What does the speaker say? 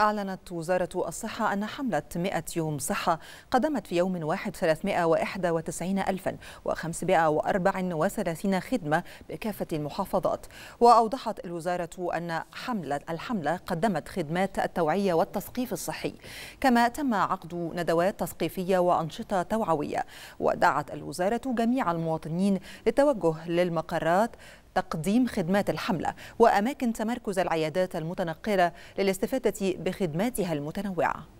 أعلنت وزارة الصحة أن حملة 100 يوم صحة قدمت في يوم واحد 391534 خدمة بكافة المحافظات وأوضحت الوزارة أن حملة الحملة قدمت خدمات التوعية والتثقيف الصحي كما تم عقد ندوات تثقيفية وأنشطة توعوية ودعت الوزارة جميع المواطنين للتوجه للمقرات تقديم خدمات الحملة وأماكن تمركز العيادات المتنقلة للاستفادة بخدماتها المتنوعة